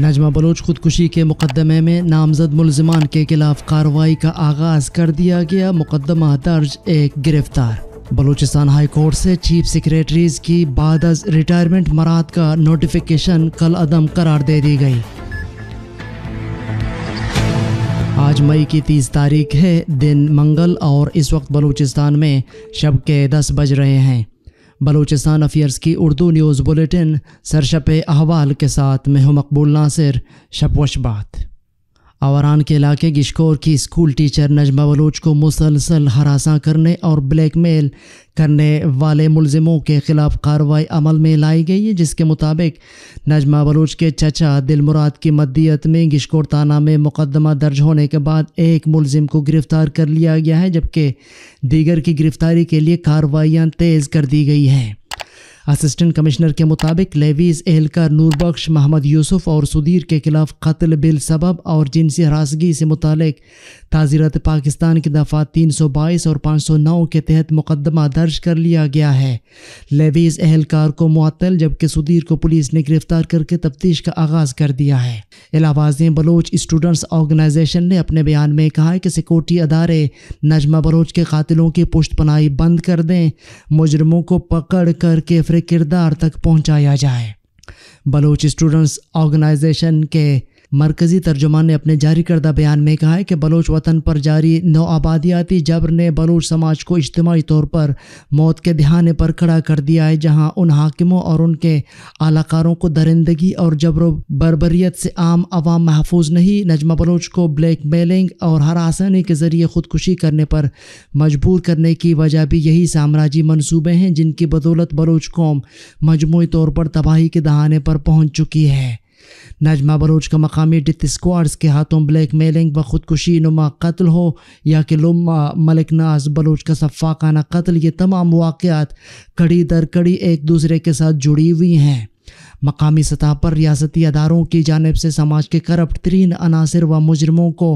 Najma Bloch खुदकुशी के मुकदमे में नामजद मुलजमान के खिलाफ कार्रवाई का आगाज कर दिया गया मुकदमा दर्ज एक गिरफ्तार बलूचिस्तान हाई कोर्ट से चीफ सेक्रेटरीज की बाद रिटायरमेंट मराद का नोटिफिकेशन कल अदम करार दे दी गई आज मई की तीस तारीख है दिन मंगल और इस वक्त बलूचिस्तान में शब के दस बज रहे हैं बलूचिस्तान अफेयर्स की उर्दू न्यूज़ बुलेटिन सरशप अहवाल के साथ मैं हूँ मकबूल नासिर शपवश बात आवरान के इलाके गिशकोर की स्कूल टीचर नजमा बलोच को मुसलसल हरासा करने और ब्लैकमेल करने वाले मुलजमों के खिलाफ कार्रवाई अमल में लाई गई है जिसके मुताबिक नजमा बलोच के चचा दिलमुराद की मद्दियत में गिशकोर थाना में मुकदमा दर्ज होने के बाद एक मुलजिम को गिरफ्तार कर लिया गया है जबकि दीगर की गिरफ्तारी के लिए कार्रवाइयाँ तेज़ कर दी गई हैं असिस्टेंट कमिश्नर के मुताबिक लेवीज एहलकार नूरबख्श महमद यूसुफ और सुधीर के खिलाफ कत्ल बिल सबब और जिनसी हरासगी से मुतल ताजीरत पाकिस्तान की दफ़ा तीन सौ बाईस और पाँच सौ नौ के तहत मुकदमा दर्ज कर लिया गया है लेवीज एहलकार को मअतल जबकि सुधीर को पुलिस ने गिरफ्तार करके तफ्तीश का आगाज़ कर दिया है इलाहाबाद बलोच स्टूडेंट्स ऑर्गेनाइजेशन ने अपने बयान में कहा है कि सिक्योरिटी अदारे नजमा बलोच के कातिलों की पुष्ट पनाई बंद कर दें मुजरमों को पकड़ करके किरदार तक पहुंचाया जाए बलोच स्टूडेंट्स ऑर्गेनाइजेशन के मरकजी तर्जुमान ने अपने जारी करदा बयान में कहा है कि बलोच वतन पर जारी नौ आबादियाती जबर ने बलोच समाज को इज्तमाही तौर पर मौत के दहाने पर खड़ा कर दिया है जहाँ उन हाकिमों और उनके आलाकारों को दरिंदगी और जबर बरबरीत से आम आवाम महफूज नहीं नजमा बलोच को ब्लैक मेलिंग और हरासानी के ज़रिए ख़ुदकुशी करने पर मजबूर करने की वजह भी यही साम्राज्य मनसूबे हैं जिनकी बदौलत बलोच कौम मजमू तौर पर तबाही के दहाने पर पहुँच चुकी है नजमा बलोच का मकामी डिथ स्क्वाड्स के हाथों ब्लैक मेलिंग व खुदकुशी नुमा कत्ल हो या कि लुमा मलिक नाज बलोच का सफ़ाकाना कत्ल ये तमाम वाक़ात कड़ी दर कड़ी एक दूसरे के साथ जुड़ी हुई हैं मकामी सतह पर रियासती अदारों की जानब से समाज के करप्ट तरीन अनासर व मुजरमों को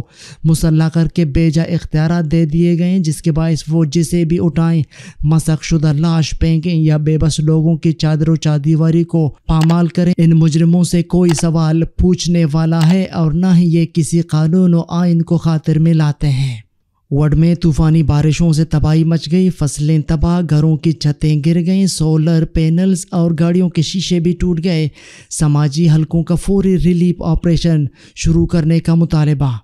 मुसल्ला करके बेजा इख्तियार दे दिए गए जिसके बायस वो जिसे भी उठाएँ मसक शुदा लाश फेंकें या बेबस लोगों की चादरों चादीवारी को पामाल करें इन मुजरमों से कोई सवाल पूछने वाला है और ना ही ये किसी कानून व आइन को खातिर में लाते हैं वड में तूफानी बारिशों से तबाही मच गई फसलें तबाह घरों की छतें गिर गईं सोलर पैनल्स और गाड़ियों के शीशे भी टूट गए समाजी हलकों का फौरी रिलीफ ऑपरेशन शुरू करने का मुतालबा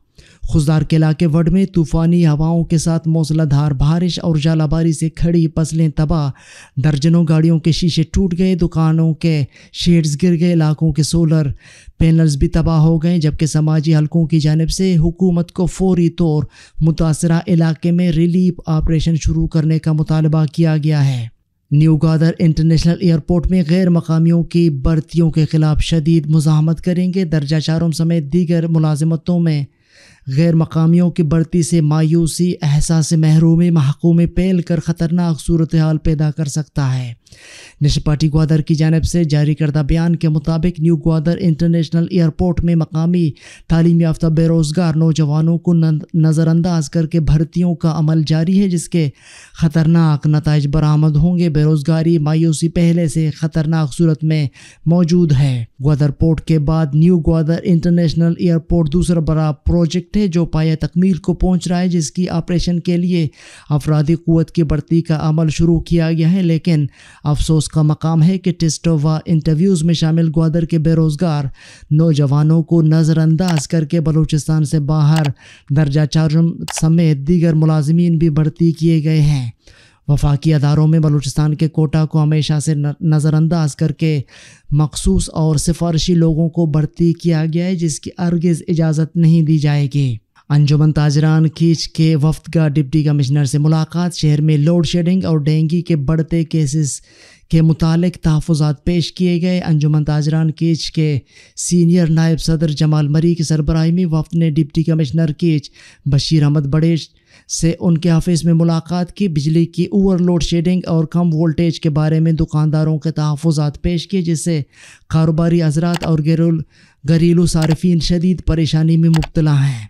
खुशदार के के वड में तूफ़ानी हवाओं के साथ मौसलाधार बारिश और जालाबारी से खड़ी फसलें तबाह दर्जनों गाड़ियों के शीशे टूट गए दुकानों के शेड्स गिर गए इलाकों के सोलर पैनल्स भी तबाह हो गए जबकि समाजी हलकों की जानब से हुकूमत को फौरी तौर मुतासर इलाके में रिलीफ ऑपरेशन शुरू करने का मुतालबा किया गया है न्यू गादर इंटरनेशनल एयरपोर्ट में गैर मकामियों की बर्तियों के खिलाफ शदीद मुजामत करेंगे दर्जा चारों समेत दीगर मुलाजमतों में गैर मकामियों की बढ़ती से मायूसी एहसास महरूमी महकूमे पेल कर ख़तरनाक सूरत हाल पैदा कर सकता है नेशनल पार्टी ग्वादर की जानब से जारी करदा बयान के मुताबिक न्यू ग्वादर इंटरनेशनल एयरपोर्ट में मकामी तालीम याफ्ता बेरोज़गार नौजवानों को नज़रअंदाज करके भर्तियों का अमल जारी है जिसके ख़तरनाक नतज बरामद होंगे बेरोज़गारी मायूसी पहले से ख़तरनाक सूरत में मौजूद है ग्वादर पोर्ट के बाद न्यू ग्वादर इंटरनेशनल एयरपोर्ट दूसरा बड़ा प्रोजेक्ट थे जो पाया तकमील को पहुँच रहा है जिसकी ऑपरेशन के लिए अफराधी क़वत की बढ़ती का अमल शुरू किया गया है लेकिन अफसोस का मकाम है कि टेस्टों व इंटरव्यूज़ में शामिल ग्वादर के बेरोज़गार नौजवानों को नज़रअंदाज करके बलूचिस्तान से बाहर दर्जा चार समेत दीगर मुलाजमीन भी भर्ती किए गए हैं वफाकी अदारों में बलूचिस्तान के कोटा को हमेशा से नज़रअंदाज करके मखसूस और सिफारशी लोगों को भर्ती किया गया है जिसकी अर्गज इजाज़त नहीं दी जाएगी अंजुमन ताजरान खींच के वफद का डिप्टी कमिश्नर से मुलाकात शहर में लोड शेडिंग और डेंगी के बढ़ते केसेस के मुतालिक तहफ़ात पेश किए गए अंजुमन ताजरान कीच के सीनियर नायब सदर जमाल मरी की सरबराही में वफद ने डिप्टी कमिश्नर कीच बशीर अहमद बड़ेश से उनके ऑफिस में मुलाकात की बिजली की ओवरलोड शेडिंग और कम वोल्टेज के बारे में दुकानदारों के तहफ़ात पेश किए जिससे कारोबारी हजरात और गरुल घरेलू सार्फिन शदीद परेशानी में मुबतला हैं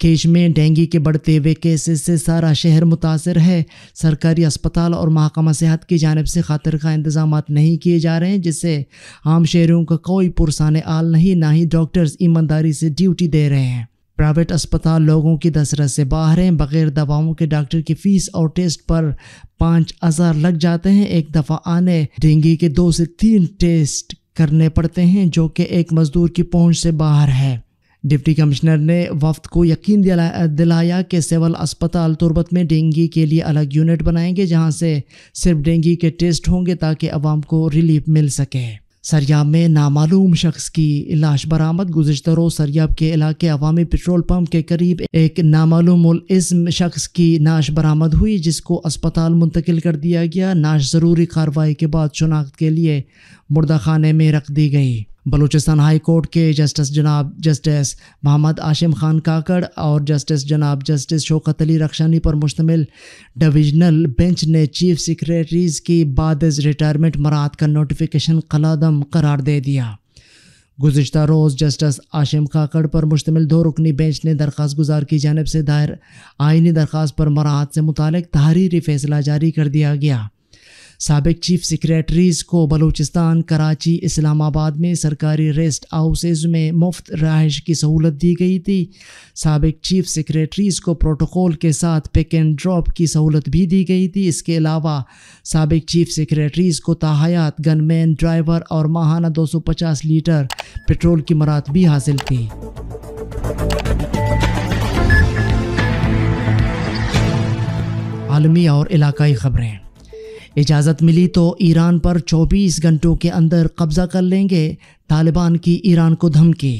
केश में डेंगू के बढ़ते हुए केसेस से सारा शहर मुतासर है सरकारी अस्पताल और महकमा सेहत की जानब से खातर का इंतजाम नहीं किए जा रहे हैं जिससे आम शहरों का कोई पुरसान आल नहीं ना ही डॉक्टर्स ईमानदारी से ड्यूटी दे रहे हैं प्राइवेट अस्पताल लोगों की दसरत से बाहर हैं बग़ैर दवाओं के डॉक्टर की फ़ीस और टेस्ट पर पाँच हज़ार लग जाते हैं एक दफ़ा आने डेंगी के दो से तीन टेस्ट करने पड़ते हैं जो कि एक मज़दूर की पहुंच से बाहर है डिप्टी कमिश्नर ने वफ्त को यकीन दिला, दिलाया कि सिविल अस्पताल तुरबत में डेंगी के लिए अलग यूनिट बनाएंगे जहां से सिर्फ डेंगी के टेस्ट होंगे ताकि आवाम को रिलीफ मिल सके सरियाब में नामालूम शख्स की लाश बरामद गुजशत रोज सरियाब के इलाके अवामी पेट्रोल पम्प के करीब एक नामालूम शख्स की नाश बरामद हुई जिसको अस्पताल मुंतकिल कर दिया गया नाश ज़रूरी कार्रवाई के बाद शनाख्त के लिए मुर्दा खाने में रख दी गई बलूचिस्तान हाई कोर्ट के जस्टिस जनाब जस्टिस मोहम्मद आशिम खान काकड़ और जस्टिस जनाब जस्टिस शौकत अली रक्षानी पर मुश्तमिल डिवीजनल बेंच ने चीफ सेक्रेटरीज़ की बाद रिटायरमेंट मराहत का नोटिफिकेशन कलादम करार दे दिया गुजशत रोज़ जस्टिस आशिम काकड़ पर मुश्तमिल दो रुकनी बेंच ने दरख्वास्त गुजार की जानब से दायर आइनी दरख्वास्त पर मराहत से मुतल तहरीरी फैसला जारी कर दिया गया सबक चीफ सेक्रेटरीज़ को बलूचिस्तान कराची इस्लामाबाद में सरकारी रेस्ट हाउसेज में मुफ्त रहाइश की सहूलत दी गई थी सबक चीफ सेक्रेटरीज़ को प्रोटोकॉल के साथ पिक एंड ड्रॉप की सहूलत भी दी गई थी इसके अलावा सबक चीफ सेक्रेटरीज़ को ताहयात गनमैन ड्राइवर और माहाना 250 लीटर पेट्रोल की मरात भी हासिल थी आलमी और इलाकई ख़बरें इजाज़त मिली तो ईरान पर 24 घंटों के अंदर कब्ज़ा कर लेंगे तालिबान की ईरान को धमकी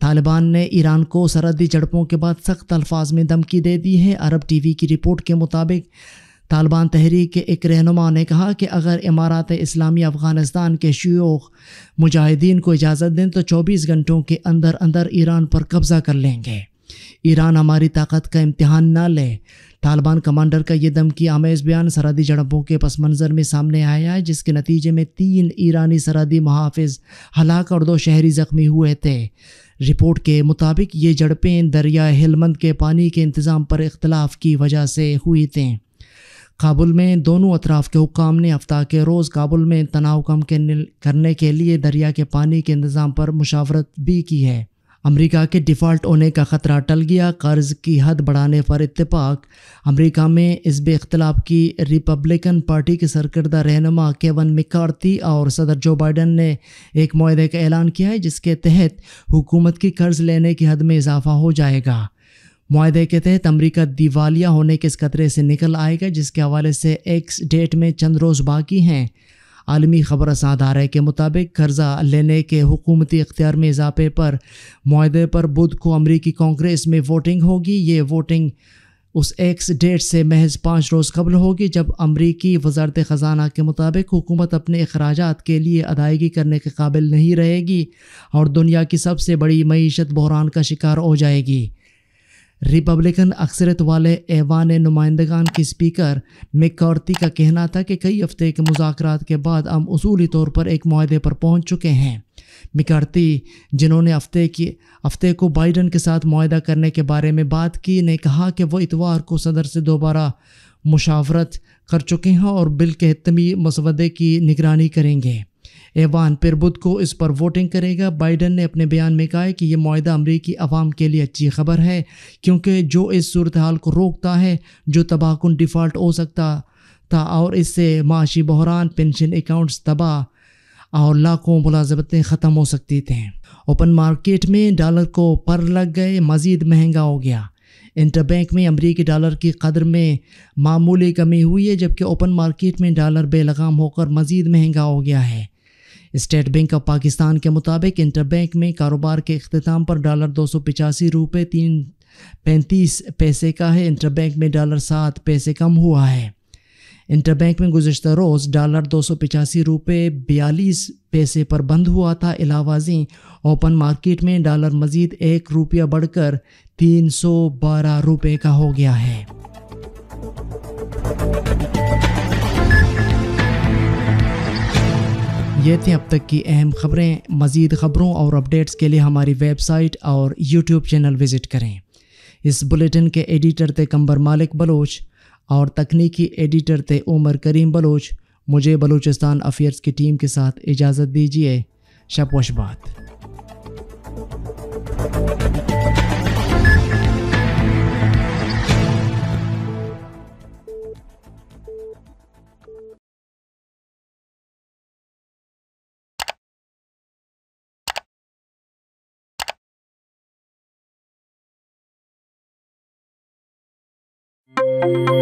तालिबान ने ईरान को सरहदी झड़पों के बाद सख्त अल्फाज में धमकी दे दी है अरब टीवी की रिपोर्ट के मुताबिक तालिबान तहरीक के एक रहनुमा ने कहा कि अगर इमारात इस्लामी अफ़गानिस्तान के शयूख मुजाहिदीन को इजाज़त दें तो 24 घंटों के अंदर अंदर ईरान पर कब्ज़ा कर लेंगे ईरान हमारी ताकत का इम्तहान ना ले तालिबान कमांडर का ये धमकी आमेज बयान सरहदी झड़पों के पस मंज़र में सामने आया है जिसके नतीजे में तीन ईरानी सरहदी मुहाफ़ हलाक और दो शहरी ज़ख्मी हुए थे रिपोर्ट के मुताबिक ये झड़पें दरिया हेलमंद के पानी के इंतज़ाम पर इख्तलाफ की वजह से हुई थी काबुल में दोनों अतराफ़ के हुकाम ने हफ्ता के रोज़ काबुल में तनाव कम करने के लिए दरिया के पानी के इंतज़ाम पर मुशावरत भी की है अमेरिका के डिफ़ॉल्ट होने का ख़तरा टल गया कर्ज़ की हद बढ़ाने पर इतफाक़ अमेरिका में इस बेख्तलाफ की रिपब्लिकन पार्टी के सरकर्दा रहनुमा केवन मिकार्थी और सदर जो बाइडन ने एक माहे का ऐलान किया है जिसके तहत हुकूमत की कर्ज़ लेने की हद में इजाफा हो जाएगा माहे के तहत अमरीका दिवालिया होने के इस खतरे से निकल आएगा जिसके हवाले से एक्स डेट में चंद रोज़ बाकी हैं आलमी खबर अदारे के मुताबिक कर्जा लेने के हुकूमती इख्तियार में इजाफे पर माहे पर बुध को अमरीकी कांग्रेस में वोटिंग होगी ये वोटिंग उस एक्स डेट से महज पाँच रोज़ कबल होगी जब अमरीकी वजारत ख़जाना के मुताबिक हुकूमत अपने अखराज के लिए अदायगी करने के काबिल नहीं रहेगी और दुनिया की सबसे बड़ी मीशत बहरान का शिकार हो जाएगी रिपब्लिकन अक्सरत वाले ऐवान नुमाइंदगान की स्पीकर मेकॉर्ती का कहना था कि कई हफ्ते के मुजाकर के बाद हम असूली तौर पर एक माहदे पर पहुँच चुके हैं मिकार्ती जिन्होंने हफ्ते की हफ्ते को बाइडन के साथ माह करने के बारे में बात की ने कहा कि वह इतवार को सदर से दोबारा मुशावरत कर चुके हैं और बिल के तमी मसवदे की निगरानी करेंगे एवान फिर बुध को इस पर वोटिंग करेगा बाइडन ने अपने बयान में कहा है कि यह माहा अमरीकी आवाम के लिए अच्छी खबर है क्योंकि जो इस सूरत हाल को रोकता है जो तबाहकुन डिफ़ॉल्ट हो सकता था और इससे माशी बहरान पेंशन अकाउंट्स तबाह और लाखों मुलाजमतें ख़त्म हो सकती थी ओपन मार्केट में डॉलर को पर लग गए मज़ीद महंगा हो गया इंटरबैंक में अमरीकी डॉलर की कदर में मामूली कमी हुई है जबकि ओपन मार्केट में डॉलर बेलगाम होकर मज़ीद महंगा हो गया है स्टेट बैंक ऑफ पाकिस्तान के मुताबिक इंटरबैंक में कारोबार के अख्ताम पर डॉलर दो सौ पिचासी रुपये तीन पैंतीस पैसे का है इंटरबैंक में डॉलर सात पैसे कम हुआ है इंटरबैंक में गुजशत रोज़ डॉलर दो सौ पिचासी रुपये बयालीस पैसे पर बंद हुआ था इलावाजी ओपन मार्केट में डॉलर मजीद एक रुपया बढ़कर तीन सौ बारह रुपये का हो गया है ये थी अब तक की अहम खबरें मज़ीद खबरों और अपडेट्स के लिए हमारी वेबसाइट और यूट्यूब चैनल विज़िट करें इस बुलेटिन के एडिटर थे कंबर मालिक बलोच और तकनीकी एडिटर थे उमर करीम बलोच मुझे बलूचिस्तान अफेयर्स की टीम के साथ इजाज़त दीजिए शपोशबात Thank you.